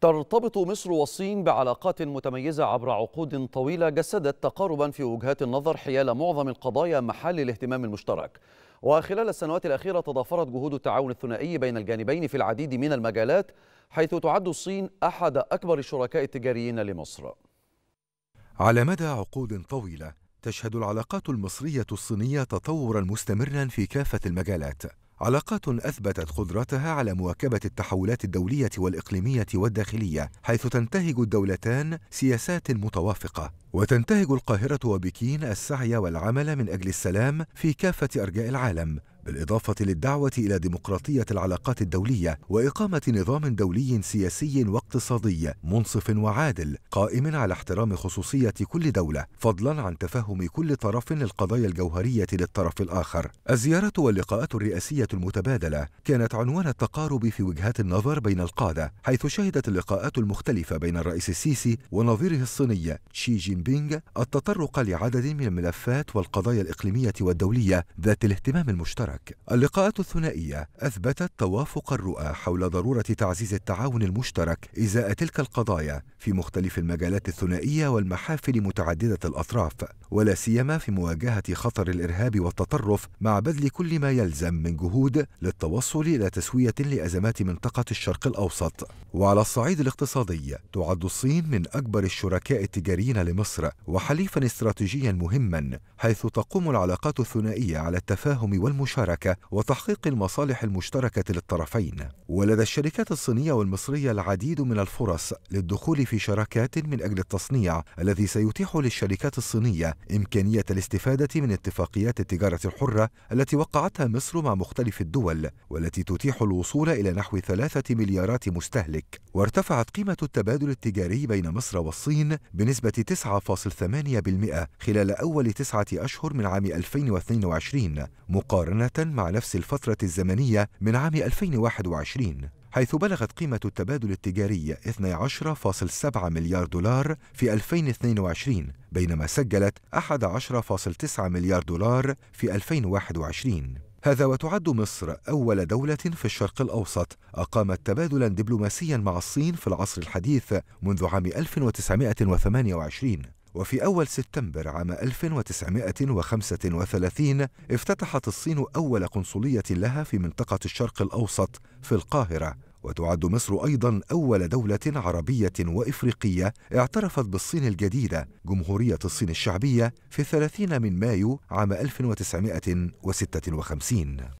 ترتبط مصر والصين بعلاقات متميزة عبر عقود طويلة جسدت تقاربا في وجهات النظر حيال معظم القضايا محل الاهتمام المشترك وخلال السنوات الأخيرة تضافرت جهود التعاون الثنائي بين الجانبين في العديد من المجالات حيث تعد الصين أحد أكبر الشركاء التجاريين لمصر على مدى عقود طويلة تشهد العلاقات المصرية الصينية تطورا مستمرا في كافة المجالات علاقات أثبتت قدرتها على مواكبة التحولات الدولية والإقليمية والداخلية حيث تنتهج الدولتان سياسات متوافقة وتنتهج القاهرة وبكين السعي والعمل من أجل السلام في كافة أرجاء العالم بالإضافة للدعوة إلى ديمقراطية العلاقات الدولية وإقامة نظام دولي سياسي واقتصادي منصف وعادل قائم على احترام خصوصية كل دولة فضلا عن تفهم كل طرف للقضايا الجوهرية للطرف الآخر الزيارة واللقاءات الرئاسية المتبادلة كانت عنوان التقارب في وجهات النظر بين القادة حيث شهدت اللقاءات المختلفة بين الرئيس السيسي ونظيره الصيني شي جين بينغ التطرق لعدد من الملفات والقضايا الإقليمية والدولية ذات الاهتمام المشترك الاشتراك اللقاءات الثنائية أثبتت توافق الرؤى حول ضرورة تعزيز التعاون المشترك إزاء تلك القضايا في مختلف المجالات الثنائية والمحافل متعددة الأطراف ولا سيما في مواجهة خطر الإرهاب والتطرف مع بذل كل ما يلزم من جهود للتوصل إلى تسوية لأزمات منطقة الشرق الأوسط وعلى الصعيد الاقتصادي تعد الصين من أكبر الشركاء التجاريين لمصر وحليفا استراتيجيا مهما حيث تقوم العلاقات الثنائية على التفاهم والمشاركة المشتركه وتحقيق المصالح المشتركه للطرفين ولدى الشركات الصينيه والمصريه العديد من الفرص للدخول في شراكات من اجل التصنيع الذي سيتيح للشركات الصينيه امكانيه الاستفاده من اتفاقيات التجاره الحره التي وقعتها مصر مع مختلف الدول والتي تتيح الوصول الى نحو ثلاثه مليارات مستهلك وارتفعت قيمه التبادل التجاري بين مصر والصين بنسبه 9.8% خلال اول تسعه اشهر من عام 2022 مقارنه مع نفس الفترة الزمنية من عام 2021 حيث بلغت قيمة التبادل التجاري 12.7 مليار دولار في 2022 بينما سجلت 11.9 مليار دولار في 2021 هذا وتعد مصر أول دولة في الشرق الأوسط أقامت تبادلا دبلوماسيا مع الصين في العصر الحديث منذ عام 1928 وفي أول سبتمبر عام 1935 افتتحت الصين أول قنصلية لها في منطقة الشرق الأوسط في القاهرة وتعد مصر أيضا أول دولة عربية وإفريقية اعترفت بالصين الجديدة جمهورية الصين الشعبية في 30 من مايو عام 1956